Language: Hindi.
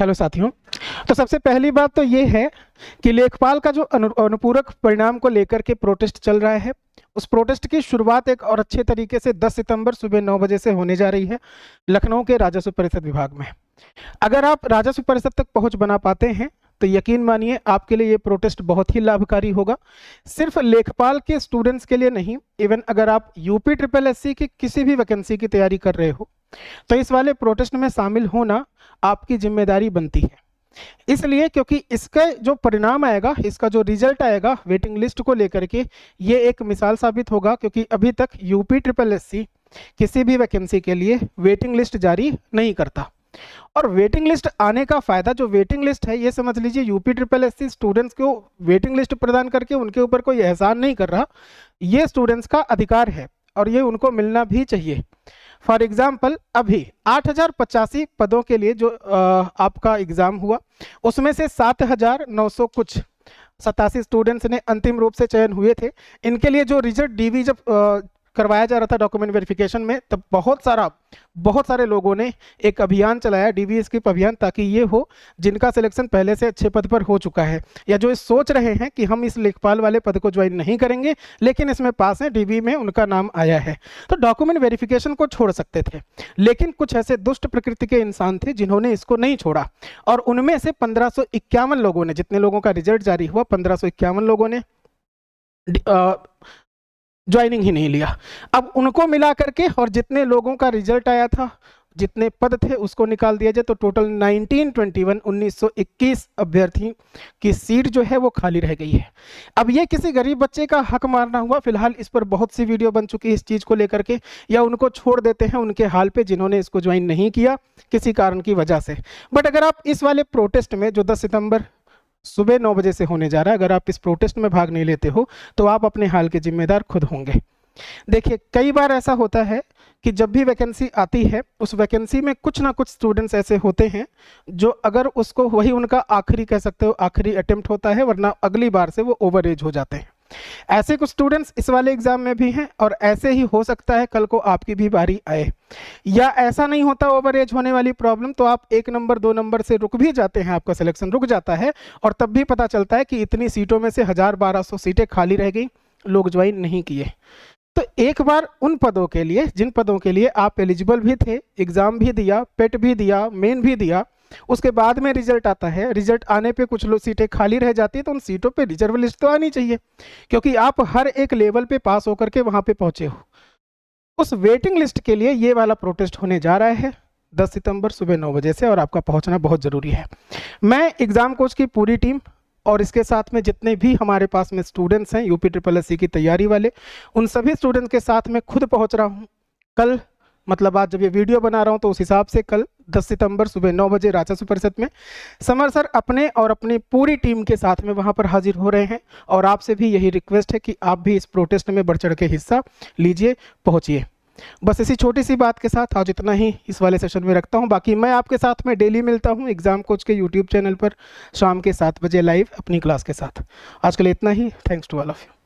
हेलो साथियों तो सबसे पहली बात तो ये है कि लेखपाल का जो अनु, अनुपूरक परिणाम को लेकर के प्रोटेस्ट चल रहा है उस प्रोटेस्ट की शुरुआत एक और अच्छे तरीके से 10 सितंबर सुबह नौ बजे से होने जा रही है लखनऊ के राजस्व परिषद विभाग में अगर आप राजस्व परिषद तक पहुंच बना पाते हैं तो यकीन मानिए आपके लिए ये प्रोटेस्ट बहुत ही लाभकारी होगा सिर्फ लेखपाल के स्टूडेंट्स के लिए नहीं इवन अगर आप यूपी ट्रिपल एस की किसी भी वैकेंसी की तैयारी कर रहे हो तो इस वाले प्रोटेस्ट में शामिल होना आपकी जिम्मेदारी बनती है इसलिए क्योंकि इसका जो परिणाम आएगा इसका जो रिजल्ट आएगा वेटिंग लिस्ट को लेकर के ये एक मिसाल साबित होगा क्योंकि अभी तक यूपी ट्रिपल एस किसी भी वैकेंसी के लिए वेटिंग लिस्ट जारी नहीं करता और वेटिंग लिस्ट आने का फायदा जो वेटिंग लिस्ट है ये समझ लीजिए यूपी ट्रिपल एस स्टूडेंट्स को वेटिंग लिस्ट प्रदान करके उनके ऊपर कोई एहसान नहीं कर रहा ये स्टूडेंट्स का अधिकार है और ये उनको मिलना भी चाहिए फॉर एग्जाम्पल अभी आठ हजार पचासी पदों के लिए जो आपका एग्ज़ाम हुआ उसमें से सात हजार नौ सौ कुछ सतासी स्टूडेंट्स ने अंतिम रूप से चयन हुए थे इनके लिए जो रिजल्ट डीवी जब करवाया जा रहा था डॉक्यूमेंट वेरिफिकेशन में तब बहुत सारा बहुत सारे लोगों ने एक अभियान चलाया डी वी अभियान ताकि ये हो जिनका सिलेक्शन पहले से अच्छे पद पर हो चुका है या जो इस सोच रहे हैं कि हम इस लेखपाल वाले पद को ज्वाइन नहीं करेंगे लेकिन इसमें पास हैं डी में उनका नाम आया है तो डॉक्यूमेंट वेरिफिकेशन को छोड़ सकते थे लेकिन कुछ ऐसे दुष्ट प्रकृति के इंसान थे जिन्होंने इसको नहीं छोड़ा और उनमें से पंद्रह लोगों ने जितने लोगों का रिजल्ट जारी हुआ पंद्रह लोगों ने ज्वाइनिंग ही नहीं लिया अब उनको मिला करके और जितने लोगों का रिजल्ट आया था जितने पद थे उसको निकाल दिया जाए तो टोटल 1921 1921 अभ्यर्थी की सीट जो है वो खाली रह गई है अब ये किसी गरीब बच्चे का हक मारना हुआ फिलहाल इस पर बहुत सी वीडियो बन चुकी है इस चीज़ को लेकर के या उनको छोड़ देते हैं उनके हाल पे जिन्होंने इसको ज्वाइन नहीं किया किसी कारण की वजह से बट अगर आप इस वाले प्रोटेस्ट में जो दस सितंबर सुबह नौ बजे से होने जा रहा है अगर आप इस प्रोटेस्ट में भाग नहीं लेते हो तो आप अपने हाल के जिम्मेदार खुद होंगे देखिए कई बार ऐसा होता है कि जब भी वैकेंसी आती है उस वैकेंसी में कुछ ना कुछ स्टूडेंट्स ऐसे होते हैं जो अगर उसको वही उनका आखिरी कह सकते हो आखिरी अटेम्प्ट होता है वरना अगली बार से वो ओवर एज हो जाते हैं ऐसे कुछ स्टूडेंट्स इस वाले एग्ज़ाम में भी हैं और ऐसे ही हो सकता है कल को आपकी भी बारी आए या ऐसा नहीं होता ओवर एज होने वाली प्रॉब्लम तो आप एक नंबर दो नंबर से रुक भी जाते हैं आपका सिलेक्शन रुक जाता है और तब भी पता चलता है कि इतनी सीटों में से हज़ार बारह सौ सीटें खाली रह गई लोग ज्वाइन नहीं किए तो एक बार उन पदों के लिए जिन पदों के लिए आप एलिजिबल भी थे एग्ज़ाम भी दिया पेट भी दिया मेन भी दिया उसके बाद में रिजल्ट आता है रिजल्ट आने पे कुछ लोग सीटें खाली रह जाती है तो उन सीटों पे रिजर्व लिस्ट तो आनी चाहिए क्योंकि आप हर एक लेवल पे पास होकर के वहाँ पे पहुँचे हो उस वेटिंग लिस्ट के लिए ये वाला प्रोटेस्ट होने जा रहा है दस सितंबर सुबह नौ बजे से और आपका पहुँचना बहुत ज़रूरी है मैं एग्ज़ाम कोच की पूरी टीम और इसके साथ में जितने भी हमारे पास में स्टूडेंट्स हैं यूपी ट्रिपल एस की तैयारी वाले उन सभी स्टूडेंट्स के साथ मैं खुद पहुंच रहा हूं कल मतलब आज जब ये वीडियो बना रहा हूँ तो उस हिसाब से कल 10 सितंबर सुबह 9 बजे राजस्व परिषद में समर सर अपने और अपनी पूरी टीम के साथ में वहाँ पर हाजिर हो रहे हैं और आपसे भी यही रिक्वेस्ट है कि आप भी इस प्रोटेस्ट में बढ़ चढ़ के हिस्सा लीजिए पहुँचिए बस इसी छोटी सी बात के साथ आज इतना ही इस वाले सेशन में रखता हूँ बाकी मैं आपके साथ में डेली मिलता हूँ एग्ज़ाम कोच के यूट्यूब चैनल पर शाम के सात बजे लाइव अपनी क्लास के साथ आज के लिए इतना ही thanks to all of you